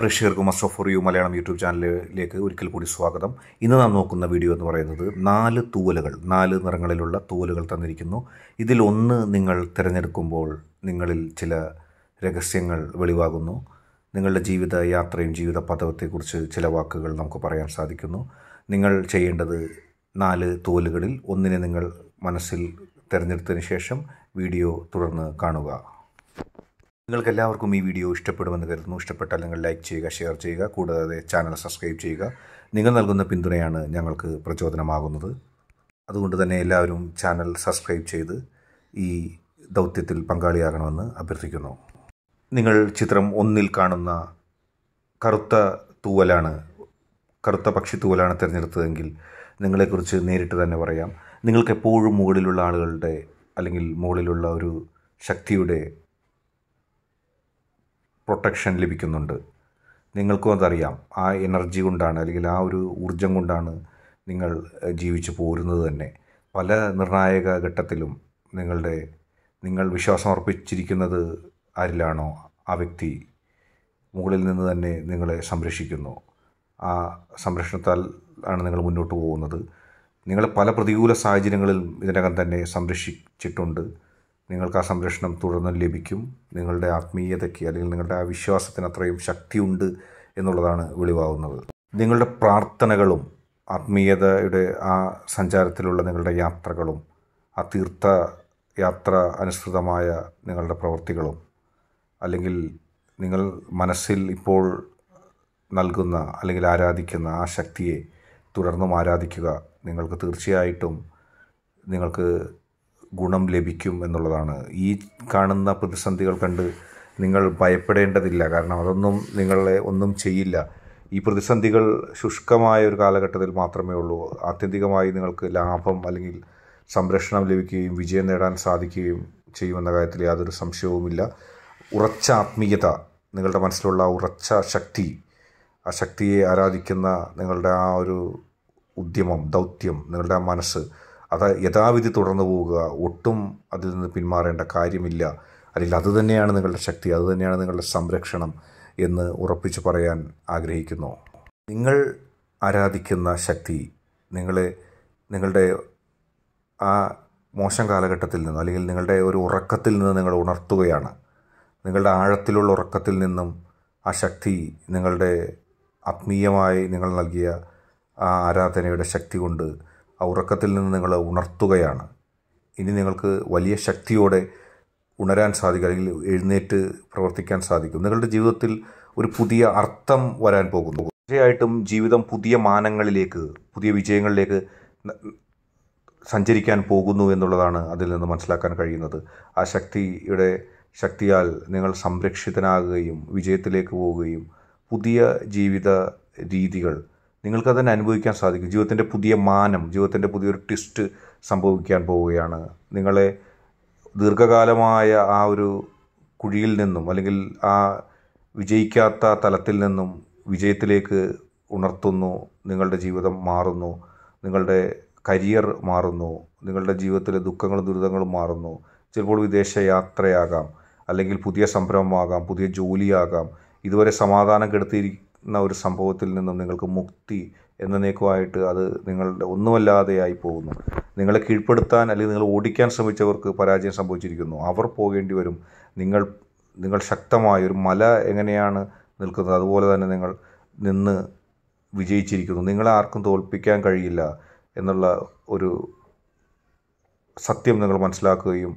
പ്രേക്ഷകർക്ക് must of for you Malayalam YouTube ചാനലിലേക്ക് ഒരിക്കൽ കൂടി സ്വാഗതം ഇന്ന് നാം നോക്കുന്ന വീഡിയോ എന്ന് പറയുന്നത് നാല് തൂവലുകൾ നാല് നിറങ്ങളിലുള്ള തൂവലുകൾ തന്നിരിക്കുന്നു ഇതിൽ ഒന്ന് നിങ്ങൾ തിരഞ്ഞെടുക്കുമ്പോൾ നിങ്ങളിൽ ചില രഹസ്യങ്ങൾ വെളിവാകുന്നു നിങ്ങളുടെ ജീവിത യാത്രയും ജീവിത പദവത്തെക്കുറിച്ച് ചില വാക്കുകൾ നമുക്ക് പറയാൻ സാധിക്കുന്നു നിങ്ങൾ ചെയ്യേണ്ടത് നാല് തൂവലുകളിൽ ഒന്നിനെ നിങ്ങൾ മനസ്സിൽ തിരഞ്ഞെടുത്തതിന് ശേഷം വീഡിയോ തുടർന്ന് കാണുക നിങ്ങൾക്ക് എല്ലാവർക്കും ഈ വീഡിയോ ഇഷ്ടപ്പെടുമെന്ന് കരുതുന്നു ഇഷ്ടപ്പെട്ടാൽ നിങ്ങൾ ലൈക്ക് ചെയ്യുക ഷെയർ ചെയ്യുക കൂടാതെ ചാനൽ സബ്സ്ക്രൈബ് ചെയ്യുക നിങ്ങൾ നൽകുന്ന പിന്തുണയാണ് ഞങ്ങൾക്ക് പ്രചോദനമാകുന്നത് അതുകൊണ്ട് തന്നെ എല്ലാവരും ചാനൽ സബ്സ്ക്രൈബ് ചെയ്ത് ഈ ദൗത്യത്തിൽ പങ്കാളിയാകണമെന്ന് അഭ്യർത്ഥിക്കുന്നു നിങ്ങൾ ചിത്രം ഒന്നിൽ കാണുന്ന കറുത്ത തൂവലാണ് കറുത്ത പക്ഷി തൂവലാണ് തിരഞ്ഞെടുത്തതെങ്കിൽ നിങ്ങളെക്കുറിച്ച് നേരിട്ട് തന്നെ പറയാം നിങ്ങൾക്ക് എപ്പോഴും മുകളിലുള്ള ആളുകളുടെ അല്ലെങ്കിൽ മുകളിലുള്ള ഒരു ശക്തിയുടെ പ്രൊട്ടക്ഷൻ ലഭിക്കുന്നുണ്ട് നിങ്ങൾക്കും അതറിയാം ആ എനർജി കൊണ്ടാണ് അല്ലെങ്കിൽ ആ ഒരു ഊർജം കൊണ്ടാണ് നിങ്ങൾ ജീവിച്ചു പോരുന്നത് തന്നെ പല നിർണായക ഘട്ടത്തിലും നിങ്ങളുടെ നിങ്ങൾ വിശ്വാസമർപ്പിച്ചിരിക്കുന്നത് ആരിലാണോ ആ വ്യക്തി മുകളിൽ നിന്ന് തന്നെ നിങ്ങളെ സംരക്ഷിക്കുന്നു ആ സംരക്ഷണത്താൽ ആണ് നിങ്ങൾ മുന്നോട്ട് പോകുന്നത് നിങ്ങളെ പല പ്രതികൂല സാഹചര്യങ്ങളിൽ ഇതിനകം തന്നെ സംരക്ഷിച്ചിട്ടുണ്ട് നിങ്ങൾക്ക് ആ സംരക്ഷണം തുടർന്നും ലഭിക്കും നിങ്ങളുടെ ആത്മീയതയ്ക്ക് അല്ലെങ്കിൽ നിങ്ങളുടെ ആ വിശ്വാസത്തിന് അത്രയും ശക്തിയുണ്ട് എന്നുള്ളതാണ് വെളിവാകുന്നത് നിങ്ങളുടെ പ്രാർത്ഥനകളും ആത്മീയതയുടെ ആ സഞ്ചാരത്തിലുള്ള നിങ്ങളുടെ യാത്രകളും ആ തീർത്ഥ യാത്ര അനുസൃതമായ നിങ്ങളുടെ പ്രവൃത്തികളും അല്ലെങ്കിൽ നിങ്ങൾ മനസ്സിൽ ഇപ്പോൾ നൽകുന്ന അല്ലെങ്കിൽ ആരാധിക്കുന്ന ആ ശക്തിയെ തുടർന്നും ആരാധിക്കുക നിങ്ങൾക്ക് തീർച്ചയായിട്ടും നിങ്ങൾക്ക് ഗുണം ലഭിക്കും എന്നുള്ളതാണ് ഈ കാണുന്ന പ്രതിസന്ധികൾ കണ്ട് നിങ്ങൾ ഭയപ്പെടേണ്ടതില്ല കാരണം അതൊന്നും നിങ്ങളെ ഒന്നും ചെയ്യില്ല ഈ പ്രതിസന്ധികൾ ശുഷ്കമായ ഒരു കാലഘട്ടത്തിൽ മാത്രമേ ഉള്ളൂ ആത്യന്തികമായി നിങ്ങൾക്ക് ലാഭം അല്ലെങ്കിൽ സംരക്ഷണം ലഭിക്കുകയും വിജയം നേടാൻ സാധിക്കുകയും ചെയ്യുമെന്ന കാര്യത്തിൽ യാതൊരു സംശയവുമില്ല ഉറച്ച ആത്മീയത നിങ്ങളുടെ മനസ്സിലുള്ള ഉറച്ച ശക്തി ആ ശക്തിയെ ആരാധിക്കുന്ന നിങ്ങളുടെ ആ ഒരു ഉദ്യമം ദൗത്യം നിങ്ങളുടെ ആ മനസ്സ് അത് യഥാവിധി തുടർന്നു പോവുക ഒട്ടും അതിൽ നിന്ന് പിന്മാറേണ്ട കാര്യമില്ല അല്ലെങ്കിൽ അതുതന്നെയാണ് നിങ്ങളുടെ ശക്തി അതുതന്നെയാണ് നിങ്ങളുടെ സംരക്ഷണം എന്ന് ഉറപ്പിച്ചു പറയാൻ ആഗ്രഹിക്കുന്നു നിങ്ങൾ ആരാധിക്കുന്ന ശക്തി നിങ്ങളെ നിങ്ങളുടെ ആ മോശം കാലഘട്ടത്തിൽ നിന്ന് അല്ലെങ്കിൽ നിങ്ങളുടെ ഒരു ഉറക്കത്തിൽ നിന്ന് നിങ്ങൾ ഉണർത്തുകയാണ് നിങ്ങളുടെ ആഴത്തിലുള്ള ഉറക്കത്തിൽ നിന്നും ആ ശക്തി നിങ്ങളുടെ ആത്മീയമായി നിങ്ങൾ നൽകിയ ആ ആരാധനയുടെ ശക്തി കൊണ്ട് ആ ഉറക്കത്തിൽ നിന്ന് നിങ്ങളെ ഉണർത്തുകയാണ് ഇനി നിങ്ങൾക്ക് വലിയ ശക്തിയോടെ ഉണരാൻ സാധിക്കും അല്ലെങ്കിൽ എഴുന്നേറ്റ് പ്രവർത്തിക്കാൻ സാധിക്കും നിങ്ങളുടെ ജീവിതത്തിൽ ഒരു പുതിയ അർത്ഥം വരാൻ പോകുന്നു തീർച്ചയായിട്ടും ജീവിതം പുതിയ മാനങ്ങളിലേക്ക് പുതിയ വിജയങ്ങളിലേക്ക് സഞ്ചരിക്കാൻ പോകുന്നു എന്നുള്ളതാണ് അതിൽ നിന്ന് മനസ്സിലാക്കാൻ കഴിയുന്നത് ആ ശക്തിയുടെ ശക്തിയാൽ നിങ്ങൾ സംരക്ഷിതനാകുകയും വിജയത്തിലേക്ക് പോവുകയും പുതിയ ജീവിത രീതികൾ നിങ്ങൾക്ക് തന്നെ അനുഭവിക്കാൻ സാധിക്കും ജീവിതത്തിൻ്റെ പുതിയ മാനം ജീവിതത്തിൻ്റെ പുതിയൊരു ട്വിസ്റ്റ് സംഭവിക്കാൻ പോവുകയാണ് നിങ്ങളെ ദീർഘകാലമായ ആ ഒരു കുഴിയിൽ നിന്നും അല്ലെങ്കിൽ ആ വിജയിക്കാത്ത തലത്തിൽ നിന്നും വിജയത്തിലേക്ക് ഉണർത്തുന്നു നിങ്ങളുടെ ജീവിതം മാറുന്നു നിങ്ങളുടെ കരിയർ മാറുന്നു നിങ്ങളുടെ ജീവിതത്തിലെ ദുഃഖങ്ങളും ദുരിതങ്ങളും മാറുന്നു ചിലപ്പോൾ വിദേശ യാത്രയാകാം അല്ലെങ്കിൽ പുതിയ സംരംഭമാകാം പുതിയ ജോലിയാകാം ഇതുവരെ സമാധാനം കെടുത്തിരി എന്ന ഒരു സംഭവത്തിൽ നിന്നും നിങ്ങൾക്ക് മുക്തി എന്നേക്കുമായിട്ട് അത് നിങ്ങളുടെ ഒന്നുമല്ലാതെയായി പോകുന്നു നിങ്ങളെ കീഴ്പ്പെടുത്താൻ അല്ലെങ്കിൽ നിങ്ങൾ ഓടിക്കാൻ ശ്രമിച്ചവർക്ക് പരാജയം സംഭവിച്ചിരിക്കുന്നു അവർ പോകേണ്ടി വരും നിങ്ങൾ നിങ്ങൾ ശക്തമായ ഒരു മല എങ്ങനെയാണ് നിൽക്കുന്നത് അതുപോലെ തന്നെ നിങ്ങൾ നിന്ന് വിജയിച്ചിരിക്കുന്നു നിങ്ങളെ ആർക്കും തോൽപ്പിക്കാൻ കഴിയില്ല എന്നുള്ള ഒരു സത്യം നിങ്ങൾ മനസ്സിലാക്കുകയും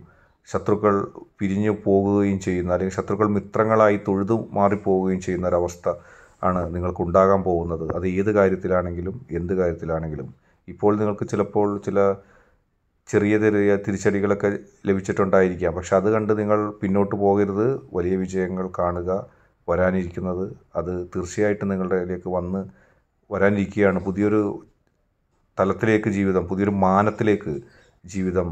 ശത്രുക്കൾ പിരിഞ്ഞു പോകുകയും ചെയ്യുന്ന അല്ലെങ്കിൽ ശത്രുക്കൾ മിത്രങ്ങളായി തൊഴുതു മാറിപ്പോവുകയും ചെയ്യുന്ന ഒരവസ്ഥ ആണ് നിങ്ങൾക്കുണ്ടാകാൻ പോകുന്നത് അത് ഏത് കാര്യത്തിലാണെങ്കിലും എന്ത് കാര്യത്തിലാണെങ്കിലും ഇപ്പോൾ നിങ്ങൾക്ക് ചിലപ്പോൾ ചില ചെറിയ ചെറിയ തിരിച്ചടികളൊക്കെ ലഭിച്ചിട്ടുണ്ടായിരിക്കാം പക്ഷെ അത് കണ്ട് നിങ്ങൾ പിന്നോട്ട് പോകരുത് വലിയ വിജയങ്ങൾ കാണുക വരാനിരിക്കുന്നത് അത് തീർച്ചയായിട്ടും നിങ്ങളുടെ ഇടയിലേക്ക് വന്ന് വരാനിരിക്കുകയാണ് പുതിയൊരു തലത്തിലേക്ക് ജീവിതം പുതിയൊരു മാനത്തിലേക്ക് ജീവിതം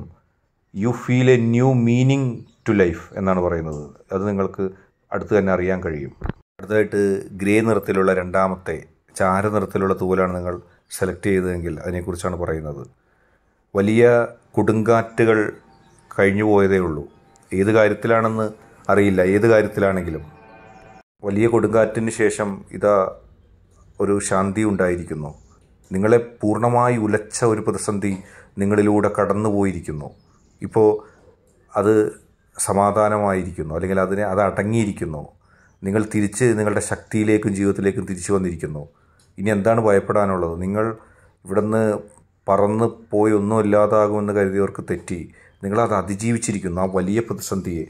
you feel a new meaning to life എന്നാണ് പറയുന്നത് അത് നിങ്ങൾക്ക് അടുത്ത് തന്നെ അറിയാൻ കഴിയും അടുത്തതായിട്ട് ഗ്രേ നിറത്തിലുള്ള രണ്ടാമത്തെ ചാര നിറത്തിലുള്ള തൂവലാണ് നിങ്ങൾ സെലക്ട് ചെയ്തതെങ്കിൽ അതിനെക്കുറിച്ചാണ് പറയുന്നത് വലിയ കൊടുങ്കാറ്റുകൾ കഴിഞ്ഞു പോയതേ ഉള്ളൂ ഏത് കാര്യത്തിലാണെന്ന് അറിയില്ല ഏത് കാര്യത്തിലാണെങ്കിലും വലിയ കൊടുങ്കാറ്റിന് ശേഷം ഇതാ ഒരു ശാന്തി ഉണ്ടായിരിക്കുന്നു നിങ്ങളെ പൂർണ്ണമായി ഉലച്ച ഒരു പ്രതിസന്ധി നിങ്ങളിലൂടെ കടന്നു പോയിരിക്കുന്നു ഇപ്പോൾ അത് സമാധാനമായിരിക്കുന്നു അല്ലെങ്കിൽ അതിനെ അത് അടങ്ങിയിരിക്കുന്നു നിങ്ങൾ തിരിച്ച് നിങ്ങളുടെ ശക്തിയിലേക്കും ജീവിതത്തിലേക്കും തിരിച്ചു വന്നിരിക്കുന്നു ഇനി എന്താണ് ഭയപ്പെടാനുള്ളത് നിങ്ങൾ ഇവിടുന്ന് പറന്ന് പോയി ഒന്നും ഇല്ലാതാകുമെന്ന് കരുതിയവർക്ക് തെറ്റി നിങ്ങളത് അതിജീവിച്ചിരിക്കുന്നു ആ വലിയ പ്രതിസന്ധിയെ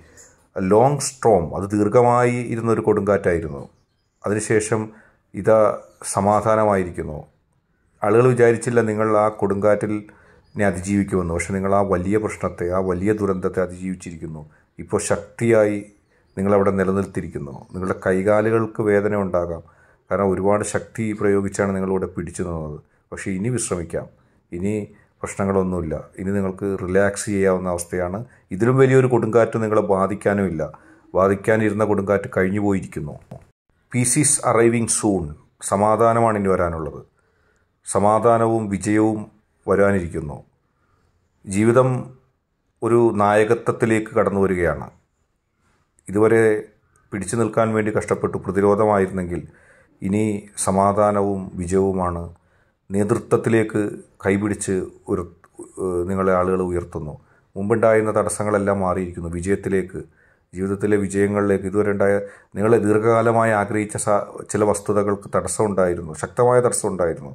ലോങ് സ്ട്രോം അത് ദീർഘമായി ഇരുന്നൊരു കൊടുങ്കാറ്റായിരുന്നു അതിനുശേഷം ഇതാ സമാധാനമായിരിക്കുന്നു ആളുകൾ വിചാരിച്ചില്ല നിങ്ങൾ ആ കൊടുങ്കാറ്റിൽ അതിജീവിക്കുമെന്ന് പക്ഷേ നിങ്ങൾ ആ വലിയ പ്രശ്നത്തെ ആ വലിയ ദുരന്തത്തെ അതിജീവിച്ചിരിക്കുന്നു ഇപ്പോൾ ശക്തിയായി നിങ്ങളവിടെ നിലനിർത്തിയിരിക്കുന്നു നിങ്ങളുടെ കൈകാലുകൾക്ക് വേദന ഉണ്ടാകാം കാരണം ഒരുപാട് ശക്തി പ്രയോഗിച്ചാണ് നിങ്ങളിവിടെ പിടിച്ചു നിന്നത് പക്ഷേ ഇനി വിശ്രമിക്കാം ഇനി പ്രശ്നങ്ങളൊന്നുമില്ല ഇനി നിങ്ങൾക്ക് റിലാക്സ് ചെയ്യാവുന്ന അവസ്ഥയാണ് ഇതിലും വലിയൊരു കൊടുങ്കാറ്റ് നിങ്ങളെ ബാധിക്കാനുമില്ല ബാധിക്കാനിരുന്ന കൊടുങ്കാറ്റ് കഴിഞ്ഞു പോയിരിക്കുന്നു പീസീസ് അറൈവിങ് സൂൺ സമാധാനമാണ് ഇനി വരാനുള്ളത് സമാധാനവും വിജയവും വരാനിരിക്കുന്നു ജീവിതം ഒരു നായകത്വത്തിലേക്ക് കടന്നു വരികയാണ് ഇതുവരെ പിടിച്ചു നിൽക്കാൻ വേണ്ടി കഷ്ടപ്പെട്ടു പ്രതിരോധമായിരുന്നെങ്കിൽ ഇനി സമാധാനവും വിജയവുമാണ് നേതൃത്വത്തിലേക്ക് കൈപിടിച്ച് ഒരു നിങ്ങളെ ആളുകൾ ഉയർത്തുന്നു മുമ്പുണ്ടായിരുന്ന തടസ്സങ്ങളെല്ലാം മാറിയിരിക്കുന്നു വിജയത്തിലേക്ക് ജീവിതത്തിലെ വിജയങ്ങളിലേക്ക് ഇതുവരെ ഉണ്ടായ നിങ്ങളെ ദീർഘകാലമായി ആഗ്രഹിച്ച ചില വസ്തുതകൾക്ക് തടസ്സമുണ്ടായിരുന്നു ശക്തമായ തടസ്സമുണ്ടായിരുന്നു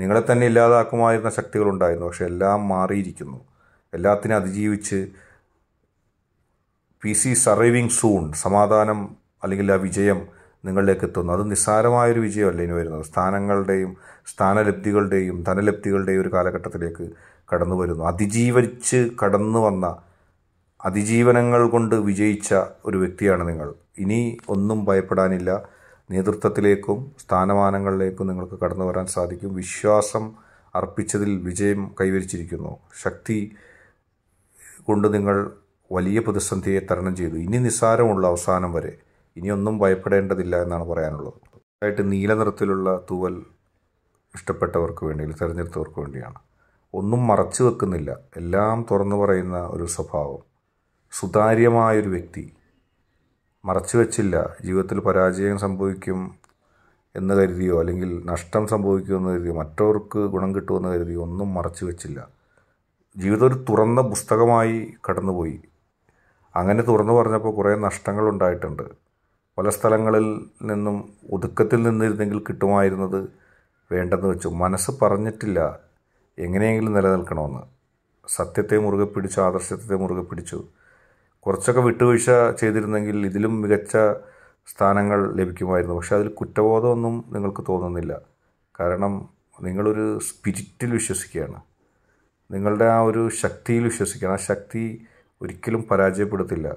നിങ്ങളെ തന്നെ ഇല്ലാതാക്കുമായിരുന്ന ശക്തികളുണ്ടായിരുന്നു പക്ഷെ എല്ലാം മാറിയിരിക്കുന്നു എല്ലാത്തിനും അതിജീവിച്ച് പി സി സർവൈവിങ് സൂൺ സമാധാനം അല്ലെങ്കിൽ ആ വിജയം നിങ്ങളിലേക്ക് എത്തുന്നു അത് നിസ്സാരമായൊരു വിജയമല്ല ഇനി വരുന്നത് സ്ഥാനങ്ങളുടെയും സ്ഥാനലബ്ധികളുടെയും ധനലബ്ധികളുടെയും ഒരു കാലഘട്ടത്തിലേക്ക് കടന്നു വരുന്നു അതിജീവിച്ച് കടന്നു വന്ന അതിജീവനങ്ങൾ കൊണ്ട് വിജയിച്ച ഒരു വ്യക്തിയാണ് നിങ്ങൾ ഇനി ഒന്നും ഭയപ്പെടാനില്ല നേതൃത്വത്തിലേക്കും സ്ഥാനമാനങ്ങളിലേക്കും നിങ്ങൾക്ക് കടന്നു വരാൻ സാധിക്കും വിശ്വാസം അർപ്പിച്ചതിൽ വിജയം കൈവരിച്ചിരിക്കുന്നു ശക്തി കൊണ്ട് നിങ്ങൾ വലിയ പ്രതിസന്ധിയെ തരണം ചെയ്തു ഇനി നിസ്സാരമുള്ള അവസാനം വരെ ഇനിയൊന്നും ഭയപ്പെടേണ്ടതില്ല എന്നാണ് പറയാനുള്ളത് ആയിട്ട് നീല നിറത്തിലുള്ള തൂവൽ ഇഷ്ടപ്പെട്ടവർക്ക് വേണ്ടി അല്ലെങ്കിൽ തിരഞ്ഞെടുത്തവർക്ക് വേണ്ടിയാണ് ഒന്നും മറച്ചു വെക്കുന്നില്ല എല്ലാം തുറന്നു പറയുന്ന ഒരു സ്വഭാവം സുതാര്യമായൊരു വ്യക്തി മറച്ചു വെച്ചില്ല ജീവിതത്തിൽ പരാജയം സംഭവിക്കും എന്ന് കരുതിയോ അല്ലെങ്കിൽ നഷ്ടം സംഭവിക്കുമെന്ന് കരുതിയോ മറ്റവർക്ക് ഗുണം കിട്ടുമെന്ന് കരുതിയോ ഒന്നും മറച്ചു വെച്ചില്ല ജീവിതം ഒരു തുറന്ന പുസ്തകമായി കടന്നുപോയി അങ്ങനെ തുറന്നു പറഞ്ഞപ്പോൾ കുറേ നഷ്ടങ്ങളുണ്ടായിട്ടുണ്ട് പല സ്ഥലങ്ങളിൽ നിന്നും ഒതുക്കത്തിൽ നിന്നിരുന്നെങ്കിൽ കിട്ടുമായിരുന്നത് വേണ്ടെന്ന് വെച്ചു മനസ്സ് പറഞ്ഞിട്ടില്ല എങ്ങനെയെങ്കിലും നിലനിൽക്കണമെന്ന് സത്യത്തെ മുറുകെ പിടിച്ചു ആദർശത്തെ മുറുകെ പിടിച്ചു കുറച്ചൊക്കെ വിട്ടുവീഴ്ച ചെയ്തിരുന്നെങ്കിൽ ഇതിലും മികച്ച സ്ഥാനങ്ങൾ ലഭിക്കുമായിരുന്നു പക്ഷേ അതിൽ കുറ്റബോധമൊന്നും നിങ്ങൾക്ക് തോന്നുന്നില്ല കാരണം നിങ്ങളൊരു സ്പിരിറ്റിൽ വിശ്വസിക്കുകയാണ് നിങ്ങളുടെ ആ ഒരു ശക്തിയിൽ വിശ്വസിക്കുകയാണ് ആ ശക്തി ഒരിക്കലും പരാജയപ്പെടുത്തില്ല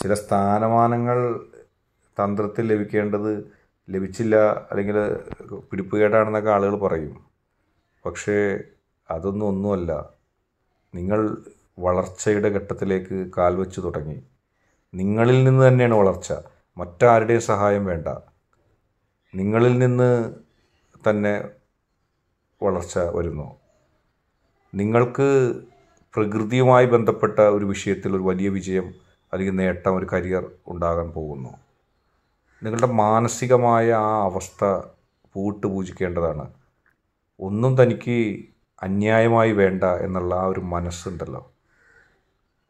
ചില സ്ഥാനമാനങ്ങൾ തന്ത്രത്തിൽ ലഭിക്കേണ്ടത് ലഭിച്ചില്ല അല്ലെങ്കിൽ പിടിപ്പുകേടാണെന്നൊക്കെ ആളുകൾ പറയും പക്ഷേ അതൊന്നും ഒന്നുമല്ല നിങ്ങൾ വളർച്ചയുടെ ഘട്ടത്തിലേക്ക് കാൽവെച്ച് തുടങ്ങി നിങ്ങളിൽ നിന്ന് തന്നെയാണ് വളർച്ച മറ്റാരുടെയും സഹായം വേണ്ട നിങ്ങളിൽ നിന്ന് തന്നെ വളർച്ച വരുന്നു നിങ്ങൾക്ക് പ്രകൃതിയുമായി ബന്ധപ്പെട്ട ഒരു വിഷയത്തിൽ ഒരു വലിയ വിജയം അല്ലെങ്കിൽ നേട്ടം ഒരു കരിയർ ഉണ്ടാകാൻ പോകുന്നു നിങ്ങളുടെ മാനസികമായ ആ അവസ്ഥ പൂട്ട് പൂജിക്കേണ്ടതാണ് ഒന്നും തനിക്ക് അന്യായമായി വേണ്ട എന്നുള്ള ആ ഒരു മനസ്സുണ്ടല്ലോ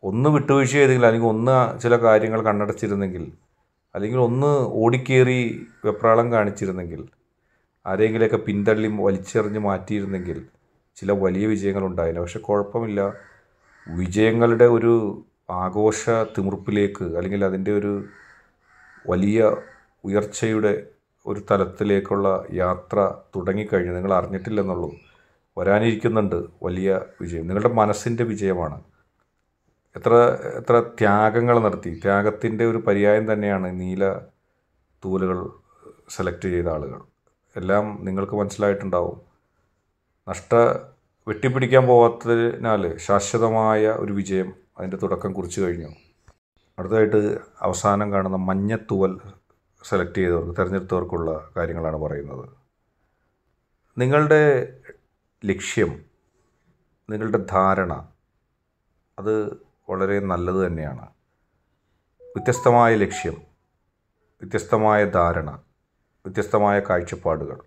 ഒന്ന് വിട്ടുവീഴ്ച ചെയ്തെങ്കിൽ അല്ലെങ്കിൽ ഒന്ന് ചില കാര്യങ്ങൾ കണ്ണടച്ചിരുന്നെങ്കിൽ അല്ലെങ്കിൽ ഒന്ന് ഓടിക്കേറി വെപ്രാളം കാണിച്ചിരുന്നെങ്കിൽ ആരെങ്കിലുമൊക്കെ പിന്തള്ളി വലിച്ചെറിഞ്ഞ് മാറ്റിയിരുന്നെങ്കിൽ ചില വലിയ വിജയങ്ങളുണ്ടായില്ല പക്ഷെ കുഴപ്പമില്ല വിജയങ്ങളുടെ ഒരു ആഘോഷ തിമിർപ്പിലേക്ക് അല്ലെങ്കിൽ അതിൻ്റെ ഒരു വലിയ ഉയർച്ചയുടെ ഒരു തലത്തിലേക്കുള്ള യാത്ര തുടങ്ങിക്കഴിഞ്ഞു നിങ്ങൾ അറിഞ്ഞിട്ടില്ലെന്നുള്ളൂ വരാനിരിക്കുന്നുണ്ട് വലിയ വിജയം നിങ്ങളുടെ മനസ്സിൻ്റെ വിജയമാണ് എത്ര എത്ര ത്യാഗങ്ങൾ നടത്തി ത്യാഗത്തിൻ്റെ ഒരു പര്യായം തന്നെയാണ് നീല തൂലുകൾ സെലക്ട് ചെയ്ത ആളുകൾ എല്ലാം നിങ്ങൾക്ക് മനസ്സിലായിട്ടുണ്ടാവും നഷ്ട വെട്ടിപ്പിടിക്കാൻ പോകാത്തതിനാൽ ശാശ്വതമായ ഒരു വിജയം അതിൻ്റെ തുടക്കം കുറിച്ചു കഴിഞ്ഞു അടുത്തതായിട്ട് അവസാനം കാണുന്ന മഞ്ഞത്തുവൽ സെലക്ട് ചെയ്തവർക്ക് തിരഞ്ഞെടുത്തവർക്കുള്ള കാര്യങ്ങളാണ് പറയുന്നത് നിങ്ങളുടെ ലക്ഷ്യം നിങ്ങളുടെ ധാരണ അത് വളരെ നല്ലത് തന്നെയാണ് വ്യത്യസ്തമായ ലക്ഷ്യം വ്യത്യസ്തമായ ധാരണ വ്യത്യസ്തമായ കാഴ്ചപ്പാടുകൾ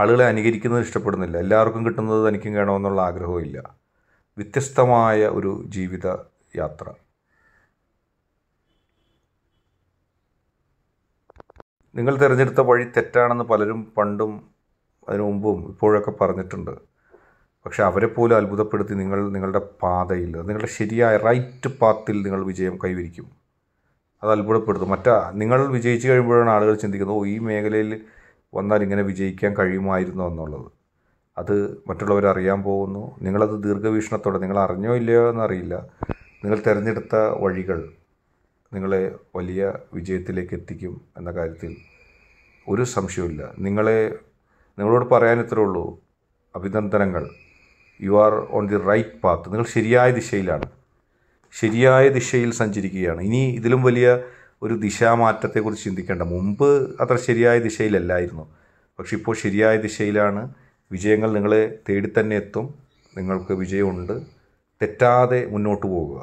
ആളുകളെ അനുകരിക്കുന്നത് ഇഷ്ടപ്പെടുന്നില്ല എല്ലാവർക്കും കിട്ടുന്നത് തനിക്കും വേണമെന്നുള്ള ആഗ്രഹവും ഇല്ല വ്യത്യസ്തമായ ഒരു ജീവിത യാത്ര നിങ്ങൾ തിരഞ്ഞെടുത്ത വഴി തെറ്റാണെന്ന് പലരും പണ്ടും അതിനു മുമ്പും ഇപ്പോഴൊക്കെ പറഞ്ഞിട്ടുണ്ട് പക്ഷേ അവരെ പോലും അത്ഭുതപ്പെടുത്തി നിങ്ങൾ നിങ്ങളുടെ പാതയിൽ നിങ്ങളുടെ ശരിയായ റൈറ്റ് പാത്തിൽ നിങ്ങൾ വിജയം കൈവരിക്കും അത് അത്ഭുതപ്പെടുത്തും മറ്റാ നിങ്ങൾ വിജയിച്ചു കഴിയുമ്പോഴാണ് ആളുകൾ ചിന്തിക്കുന്നത് ഓ ഈ മേഖലയിൽ വന്നാൽ ഇങ്ങനെ വിജയിക്കാൻ കഴിയുമായിരുന്നു എന്നുള്ളത് അത് മറ്റുള്ളവർ അറിയാൻ പോകുന്നു നിങ്ങളത് ദീർഘവീക്ഷണത്തോടെ നിങ്ങൾ അറിഞ്ഞോ ഇല്ലയോ എന്നറിയില്ല നിങ്ങൾ തിരഞ്ഞെടുത്ത വഴികൾ നിങ്ങളെ വലിയ വിജയത്തിലേക്ക് എത്തിക്കും എന്ന കാര്യത്തിൽ ഒരു സംശയവുമില്ല നിങ്ങളെ നിങ്ങളോട് പറയാൻ ഇത്രേ ഉള്ളൂ അഭിനന്ദനങ്ങൾ you are on the right path നിങ്ങൾ ശരിയായ ദിശയിലാണ് ശരിയായ ദിശയിൽ സഞ്ചരിക്കുകയാണ് ഇനി ഇതിലും വലിയ ഒരു ദിശാമാറ്റത്തെക്കുറിച്ച് ചിന്തിക്കേണ്ട മുമ്പ് അത്ര ശരിയായ ദിശയിലല്ലായിരുന്നു പക്ഷെ ഇപ്പോൾ ശരിയായ ദിശയിലാണ് വിജയങ്ങൾ നിങ്ങളെ തേടി തന്നെ എത്തും നിങ്ങൾക്ക് വിജയമുണ്ട് തെറ്റാതെ മുന്നോട്ട് പോവുക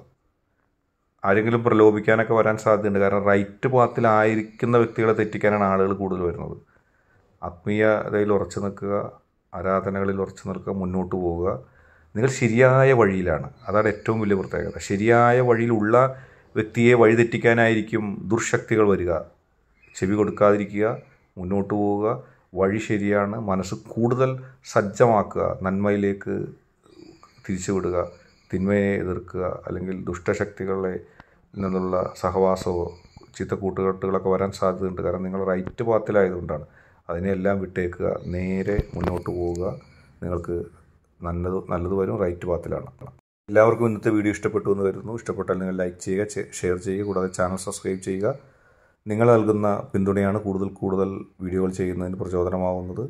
ആരെങ്കിലും പ്രലോഭിക്കാനൊക്കെ വരാൻ സാധ്യതയുണ്ട് കാരണം റൈറ്റ് പാത്തിലായിരിക്കുന്ന വ്യക്തികളെ തെറ്റിക്കാനാണ് ആളുകൾ കൂടുതൽ വരുന്നത് ആത്മീയതയിൽ ഉറച്ചു നിൽക്കുക ആരാധനകളിൽ ഉറച്ചു നിൽക്കുക മുന്നോട്ട് പോവുക നിങ്ങൾ ശരിയായ വഴിയിലാണ് അതാണ് ഏറ്റവും വലിയ പ്രത്യേകത ശരിയായ വഴിയിലുള്ള വ്യക്തിയെ വഴിതെറ്റിക്കാനായിരിക്കും ദുർശക്തികൾ വരിക ചെവി കൊടുക്കാതിരിക്കുക മുന്നോട്ട് പോവുക വഴി ശരിയാണ് മനസ്സ് കൂടുതൽ സജ്ജമാക്കുക നന്മയിലേക്ക് തിരിച്ചുവിടുക തിന്മയെ എതിർക്കുക അല്ലെങ്കിൽ ദുഷ്ടശക്തികളെ നിന്നുള്ള സഹവാസമോ ചീത്ത കൂട്ടുകെട്ടുകളൊക്കെ വരാൻ സാധ്യതയുണ്ട് കാരണം നിങ്ങൾ റൈറ്റ് പാത്തിലായതുകൊണ്ടാണ് അതിനെല്ലാം വിട്ടേക്കുക നേരെ മുന്നോട്ട് പോവുക നിങ്ങൾക്ക് നല്ലത് നല്ലത് വരും റൈറ്റ് പാത്തിലാണ് എല്ലാവർക്കും ഇന്നത്തെ വീഡിയോ ഇഷ്ടപ്പെട്ടു എന്ന് കരുതുന്നു ഇഷ്ടപ്പെട്ടാൽ നിങ്ങൾ ലൈക്ക് ചെയ്യുക ഷെയർ ചെയ്യുക കൂടാതെ ചാനൽ സബ്സ്ക്രൈബ് ചെയ്യുക നിങ്ങൾ നൽകുന്ന പിന്തുണയാണ് കൂടുതൽ കൂടുതൽ വീഡിയോകൾ ചെയ്യുന്നതിന് പ്രചോദനമാവുന്നത്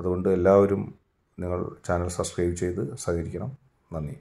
അതുകൊണ്ട് എല്ലാവരും നിങ്ങൾ ചാനൽ സബ്സ്ക്രൈബ് ചെയ്ത് സഹകരിക്കണം നന്ദി